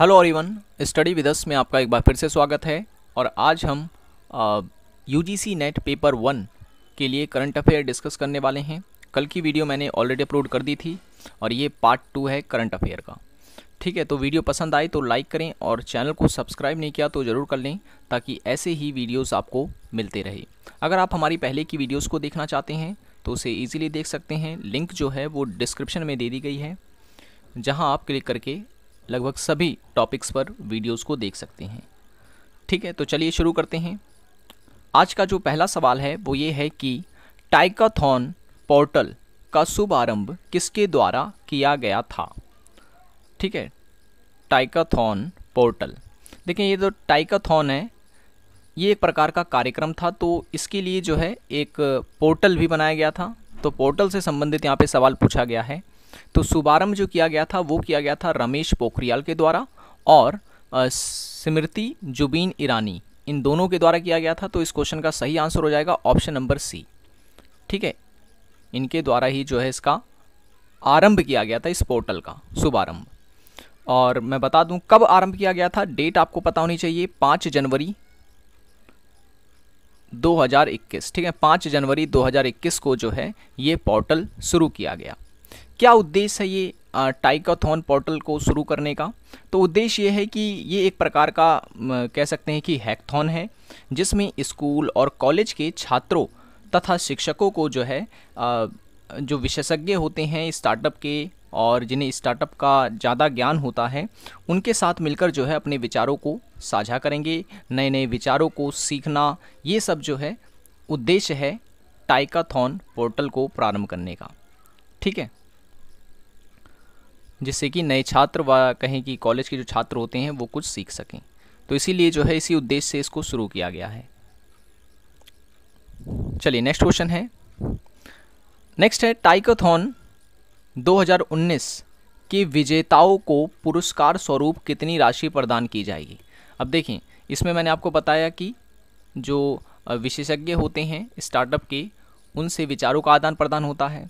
hello everyone study with us में आपका एक बार फिर से स्वागत है और आज हम U G NET paper one के लिए करंट अफेयर डिस्कस करने वाले हैं कल की वीडियो मैंने ऑलरेडी अपलोड कर दी थी और ये पार्ट टू है करंट अफेयर का ठीक है तो वीडियो पसंद आए तो लाइक करें और चैनल को सब्सक्राइब नहीं किया तो ज़रूर कर लें ताकि ऐसे ही वीडियोज़ आपको मिलते रहे अगर आप हमारी पहले की वीडियोज़ को देखना चाहते हैं तो उसे ईजिली देख सकते हैं लिंक जो है वो डिस्क्रिप्शन में दे दी गई है जहाँ आप क्लिक करके लगभग सभी टॉपिक्स पर वीडियोस को देख सकते हैं ठीक है तो चलिए शुरू करते हैं आज का जो पहला सवाल है वो ये है कि टाइकाथॉन पोर्टल का शुभारंभ किसके द्वारा किया गया था ठीक है टाइकाथॉन पोर्टल देखिए ये जो टाइकाथॉन है ये एक प्रकार का कार्यक्रम था तो इसके लिए जो है एक पोर्टल भी बनाया गया था तो पोर्टल से संबंधित यहाँ पे सवाल पूछा गया है तो शुभारंभ जो किया गया था वो किया गया था रमेश पोखरियाल के द्वारा और स्मृति जुबीन ईरानी इन दोनों के द्वारा किया गया था तो इस क्वेश्चन का सही आंसर हो जाएगा ऑप्शन नंबर सी ठीक है इनके द्वारा ही जो है इसका आरंभ किया गया था इस पोर्टल का शुभारंभ और मैं बता दूं कब आरंभ किया गया था डेट आपको पता होनी चाहिए पाँच जनवरी 2021 ठीक है पाँच जनवरी 2021 को जो है ये पोर्टल शुरू किया गया क्या उद्देश्य है ये टाइकाथॉन पोर्टल को शुरू करने का तो उद्देश्य ये है कि ये एक प्रकार का कह सकते हैं कि हैकथॉन है जिसमें स्कूल और कॉलेज के छात्रों तथा शिक्षकों को जो है जो विशेषज्ञ होते हैं स्टार्टअप के और जिन्हें स्टार्टअप का ज़्यादा ज्ञान होता है उनके साथ मिलकर जो है अपने विचारों को साझा करेंगे नए नए विचारों को सीखना ये सब जो है उद्देश्य है टाइकाथॉन पोर्टल को प्रारंभ करने का ठीक है जिससे कि नए छात्र व कहें कि कॉलेज के जो छात्र होते हैं वो कुछ सीख सकें तो इसीलिए जो है इसी उद्देश्य से इसको शुरू किया गया है चलिए नेक्स्ट क्वेश्चन है नेक्स्ट है टाइकोथॉन 2019 के विजेताओं को पुरस्कार स्वरूप कितनी राशि प्रदान की जाएगी अब देखें इसमें मैंने आपको बताया कि जो विशेषज्ञ होते हैं स्टार्टअप के उनसे विचारों का आदान प्रदान होता है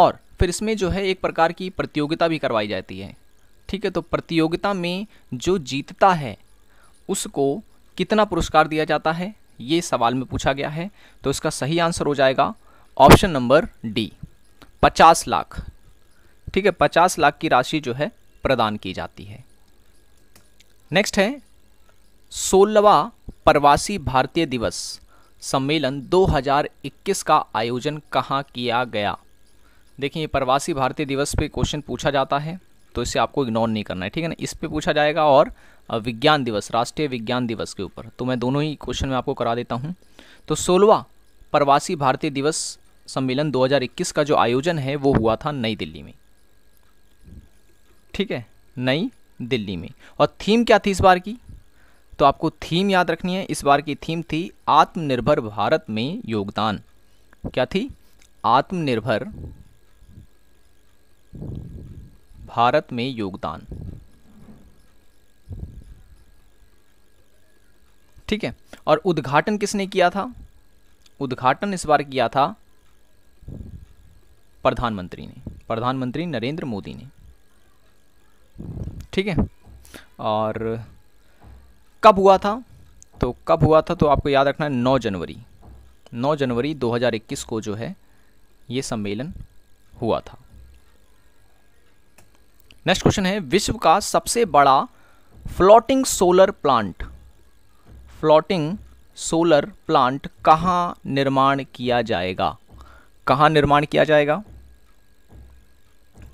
और फिर इसमें जो है एक प्रकार की प्रतियोगिता भी करवाई जाती है ठीक है तो प्रतियोगिता में जो जीतता है उसको कितना पुरस्कार दिया जाता है ये सवाल में पूछा गया है तो इसका सही आंसर हो जाएगा ऑप्शन नंबर डी पचास लाख ठीक है पचास लाख की राशि जो है प्रदान की जाती है नेक्स्ट है सोलहवा प्रवासी भारतीय दिवस सम्मेलन 2021 का आयोजन कहाँ किया गया देखिए प्रवासी भारतीय दिवस पे क्वेश्चन पूछा जाता है तो इसे आपको इग्नोर नहीं करना है ठीक है ना इस पे पूछा जाएगा और विज्ञान दिवस राष्ट्रीय विज्ञान दिवस के ऊपर तो मैं दोनों ही क्वेश्चन में आपको करा देता हूँ तो सोलवा प्रवासी भारतीय दिवस सम्मेलन 2021 का जो आयोजन है वो हुआ था नई दिल्ली में ठीक है नई दिल्ली में और थीम क्या थी इस बार की तो आपको थीम याद रखनी है इस बार की थीम थी आत्मनिर्भर भारत में योगदान क्या थी आत्मनिर्भर भारत में योगदान ठीक है और उद्घाटन किसने किया था उद्घाटन इस बार किया था प्रधानमंत्री ने प्रधानमंत्री नरेंद्र मोदी ने ठीक है और कब हुआ था तो कब हुआ था तो आपको याद रखना है नौ जनवरी 9 जनवरी 2021 को जो है ये सम्मेलन हुआ था नेक्स्ट क्वेश्चन है विश्व का सबसे बड़ा floating solar plant floating solar plant कहाँ निर्माण किया जाएगा कहाँ निर्माण किया जाएगा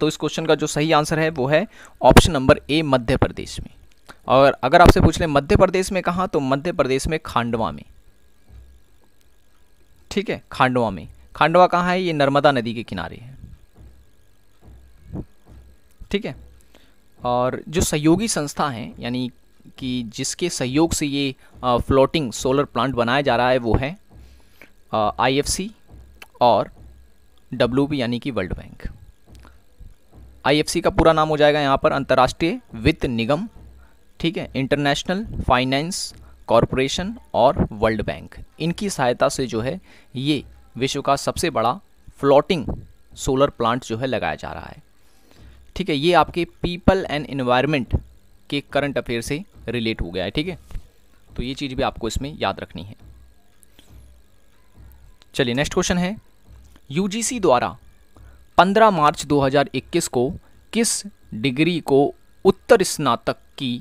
तो इस क्वेश्चन का जो सही आंसर है वो है ऑप्शन नंबर ए मध्य प्रदेश में और अगर आपसे पूछ लें मध्य प्रदेश में कहाँ तो मध्य प्रदेश में खांडवा में ठीक है खांडवा में खांडवा कहाँ है ये नर्मदा नदी के किनारे है ठीक है और जो सहयोगी संस्था हैं यानी कि जिसके सहयोग से ये फ्लोटिंग सोलर प्लांट बनाया जा रहा है वो है आईएफसी और डब्ल्यू यानी कि वर्ल्ड बैंक आईएफसी का पूरा नाम हो जाएगा यहाँ पर अंतर्राष्ट्रीय वित्त निगम ठीक है इंटरनेशनल फाइनेंस कॉरपोरेशन और वर्ल्ड बैंक इनकी सहायता से जो है ये विश्व का सबसे बड़ा फ्लोटिंग सोलर प्लांट जो है लगाया जा रहा है ठीक है ये आपके पीपल एंड इन्वायरमेंट के करंट अफेयर से रिलेट हो गया है ठीक है तो ये चीज़ भी आपको इसमें याद रखनी है चलिए नेक्स्ट क्वेश्चन है यूजीसी द्वारा 15 मार्च 2021 को किस डिग्री को उत्तर स्नातक की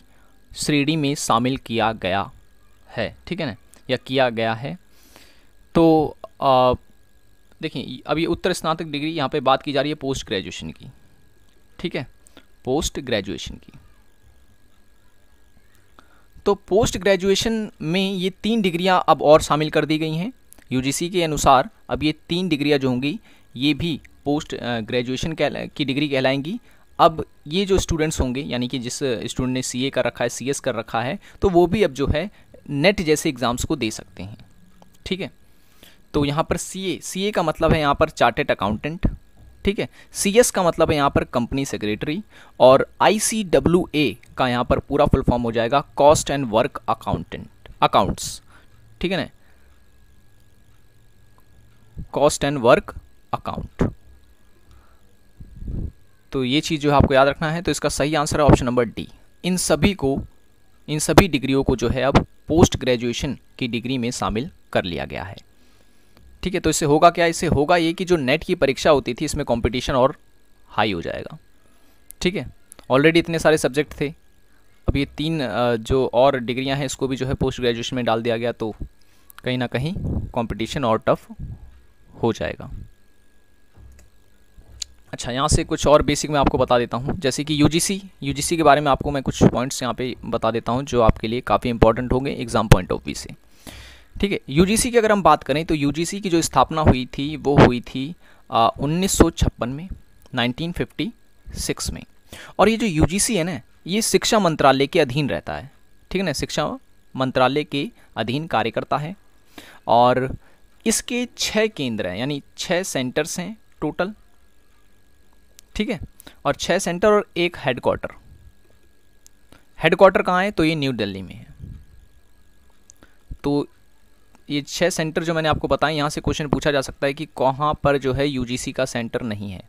श्रेणी में शामिल किया गया है ठीक है ना या किया गया है तो देखिए अभी उत्तर स्नातक डिग्री यहाँ पे बात की जा रही है पोस्ट ग्रेजुएशन की ठीक है पोस्ट ग्रेजुएशन की तो पोस्ट ग्रेजुएशन में ये तीन डिग्रियां अब और शामिल कर दी गई हैं यूजीसी के अनुसार अब ये तीन डिग्रियां जो होंगी ये भी पोस्ट ग्रेजुएशन की डिग्री कहलाएंगी अब ये जो स्टूडेंट्स होंगे यानी कि जिस स्टूडेंट ने सीए कर रखा है सीएस कर रखा है तो वो भी अब जो है नेट जैसे एग्ज़ाम्स को दे सकते हैं ठीक है तो यहाँ पर सीए सीए का मतलब है यहाँ पर चार्टेड अकाउंटेंट ठीक है सीएस का मतलब है यहाँ पर कंपनी सेक्रेटरी और ए का यहाँ पर पूरा फुल फॉर्म हो जाएगा cost and work accountant accounts ठीक है ना कॉस्ट एंड वर्क अकाउंट तो ये चीज़ जो है आपको याद रखना है तो इसका सही आंसर है ऑप्शन नंबर डी इन सभी को इन सभी डिग्रियों को जो है अब पोस्ट ग्रेजुएशन की डिग्री में शामिल कर लिया गया है ठीक है तो इससे होगा क्या इससे होगा ये कि जो नेट की परीक्षा होती थी इसमें कॉम्पिटिशन और हाई हो जाएगा ठीक है ऑलरेडी इतने सारे सब्जेक्ट थे अब ये तीन जो और डिग्रियां हैं इसको भी जो है पोस्ट ग्रेजुएशन में डाल दिया गया तो कहीं ना कहीं कॉम्पिटिशन और टफ हो जाएगा अच्छा यहाँ से कुछ और बेसिक मैं आपको बता देता हूँ जैसे कि यूजीसी यूजीसी के बारे में आपको मैं कुछ पॉइंट्स यहाँ पे बता देता हूँ जो आपके लिए काफ़ी इंपॉर्टेंट होंगे एग्ज़ाम पॉइंट ऑफ व्यू से ठीक है यूजीसी की अगर हम बात करें तो यूजीसी की जो स्थापना हुई थी वो हुई थी उन्नीस में 1956 में और ये जो यूजीसी है ना ये शिक्षा मंत्रालय के अधीन रहता है ठीक है ना शिक्षा मंत्रालय के अधीन कार्य करता है और इसके छः केंद्र हैं यानी छः सेंटर्स हैं टोटल ठीक है और छः सेंटर और एक हेडक्वार्टर हेडक्वार्टर कहाँ है तो ये न्यू दिल्ली में है तो ये छः सेंटर जो मैंने आपको बताया यहाँ से क्वेश्चन पूछा जा सकता है कि कहाँ पर जो है यू का सेंटर नहीं है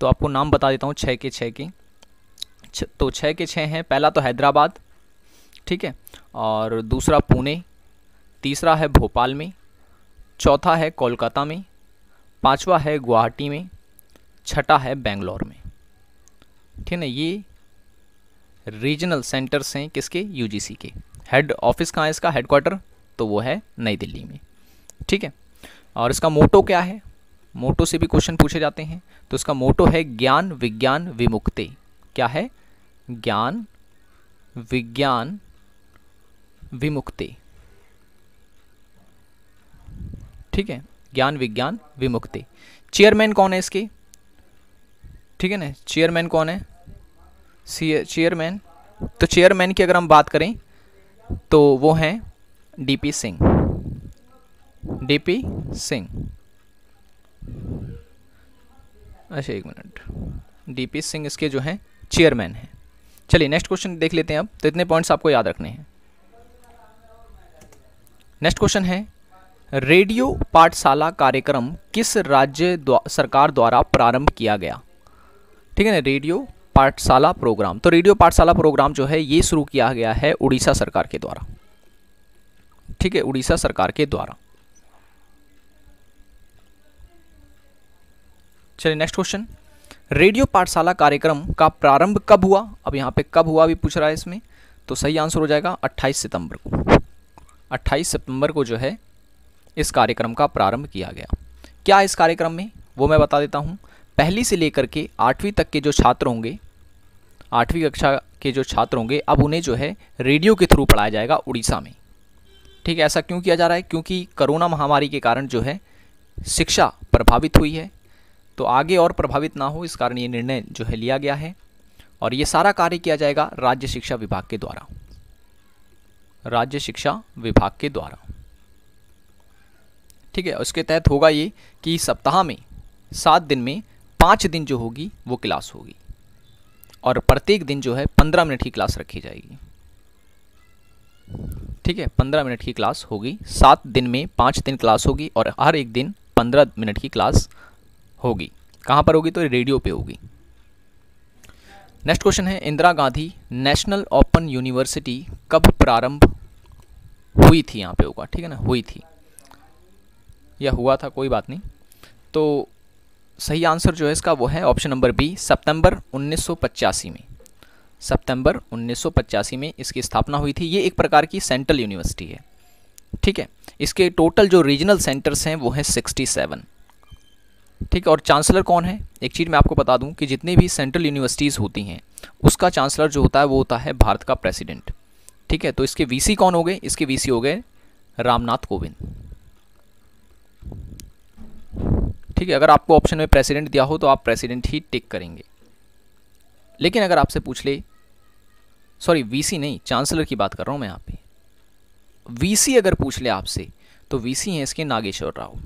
तो आपको नाम बता देता हूँ छः के छः के छ, तो छः के छः हैं पहला तो हैदराबाद ठीक है और दूसरा पुणे तीसरा है भोपाल में चौथा है कोलकाता में पांचवा है गुवाहाटी में छठा है बेंगलोर में ठीक है ना ये रीजनल सेंटर्स हैं किसके यूजीसी के हेड ऑफिस कहाँ है इसका हेडक्वार्टर तो वो है नई दिल्ली में ठीक है और इसका मोटो क्या है मोटो से भी क्वेश्चन पूछे जाते हैं तो इसका मोटो है ज्ञान विज्ञान विमुक्ति क्या है ज्ञान विज्ञान विमुक्ति ठीक है ज्ञान विज्ञान विमुक्ति चेयरमैन कौन है इसकी ठीक है ना चेयरमैन कौन है चेयरमैन तो चेयरमैन की अगर हम बात करें तो वो हैं डीपी सिंह डीपी सिंह अच्छा एक मिनट डीपी सिंह इसके जो हैं चेयरमैन हैं चलिए नेक्स्ट क्वेश्चन देख लेते हैं अब तो इतने पॉइंट्स आपको याद रखने हैं नेक्स्ट क्वेश्चन है रेडियो पाठशाला कार्यक्रम किस राज्य द्वा, सरकार द्वारा प्रारंभ किया गया ठीक है ना रेडियो पाठशाला प्रोग्राम तो रेडियो पाठशाला प्रोग्राम जो है ये शुरू किया गया है उड़ीसा सरकार के द्वारा ठीक है उड़ीसा सरकार के द्वारा चलिए नेक्स्ट क्वेश्चन रेडियो पाठशाला कार्यक्रम का प्रारंभ कब हुआ अब यहाँ पे कब हुआ भी पूछ रहा है इसमें तो सही आंसर हो जाएगा 28 सितंबर को 28 सितंबर को जो है इस कार्यक्रम का प्रारंभ किया गया क्या इस कार्यक्रम में वो मैं बता देता हूँ पहली से लेकर के आठवीं तक के जो छात्र होंगे आठवीं कक्षा के जो छात्र होंगे अब उन्हें जो है रेडियो के थ्रू पढ़ाया जाएगा उड़ीसा में ठीक है ऐसा क्यों किया जा रहा है क्योंकि कोरोना महामारी के कारण जो है शिक्षा प्रभावित हुई है तो आगे और प्रभावित ना हो इस कारण ये निर्णय जो है लिया गया है और ये सारा कार्य किया जाएगा राज्य शिक्षा विभाग के द्वारा राज्य शिक्षा विभाग के द्वारा ठीक है उसके तहत होगा ये कि सप्ताह में सात दिन में पाँच दिन जो होगी वो क्लास होगी और प्रत्येक दिन जो है पंद्रह मिनट की क्लास रखी जाएगी ठीक है पंद्रह मिनट की क्लास होगी सात दिन में पाँच दिन क्लास होगी और हर एक दिन पंद्रह मिनट की क्लास होगी कहाँ पर होगी तो रेडियो पे होगी नेक्स्ट क्वेश्चन है Indira Gandhi national open university कब प्रारंभ हुई थी यहाँ पे होगा ठीक है ना हुई थी या हुआ था कोई बात नहीं तो सही आंसर जो है इसका वो है ऑप्शन नंबर बी सितंबर 1985 में सितंबर 1985 में इसकी स्थापना हुई थी ये एक प्रकार की सेंट्रल यूनिवर्सिटी है ठीक है इसके टोटल जो रीजनल सेंटर्स हैं वो हैं 67 ठीक है और चांसलर कौन है एक चीज़ मैं आपको बता दूं कि जितनी भी सेंट्रल यूनिवर्सिटीज़ होती हैं उसका चांसलर जो होता है वो होता है भारत का प्रेसिडेंट ठीक है तो इसके वी कौन हो गए इसके वी हो गए रामनाथ कोविंद ठीक है अगर आपको ऑप्शन में प्रेसिडेंट दिया हो तो आप प्रेसिडेंट ही टिक करेंगे लेकिन अगर आपसे पूछ ले सॉरी वीसी नहीं चांसलर की बात कर रहा हूँ मैं यहाँ पे वीसी अगर पूछ ले आपसे तो वीसी हैं इसके नागेश्वर राव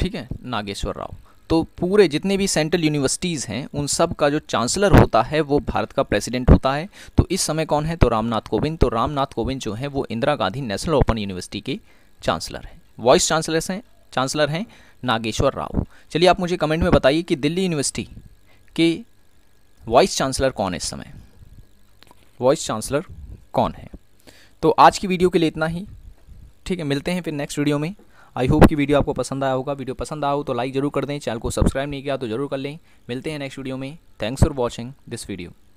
ठीक है नागेश्वर राव तो पूरे जितने भी सेंट्रल यूनिवर्सिटीज़ हैं उन सब का जो चांसलर होता है वो भारत का प्रेसिडेंट होता है तो इस समय कौन है तो रामनाथ कोविंद तो रामनाथ कोविंद जो है वो Indira Gandhi national open university के चांसलर हैं वाइस चांसलर्स हैं चांसलर हैं नागेश्वर राव चलिए आप मुझे कमेंट में बताइए कि दिल्ली यूनिवर्सिटी के वाइस चांसलर कौन है इस समय वाइस चांसलर कौन है तो आज की वीडियो के लिए इतना ही ठीक है मिलते हैं फिर नेक्स्ट वीडियो में आई होप कि वीडियो आपको पसंद आया होगा वीडियो पसंद आया हो तो लाइक ज़रूर कर दें चैनल को सब्सक्राइब नहीं किया तो जरूर कर लें मिलते हैं नेक्स्ट वीडियो में thanks for watching this video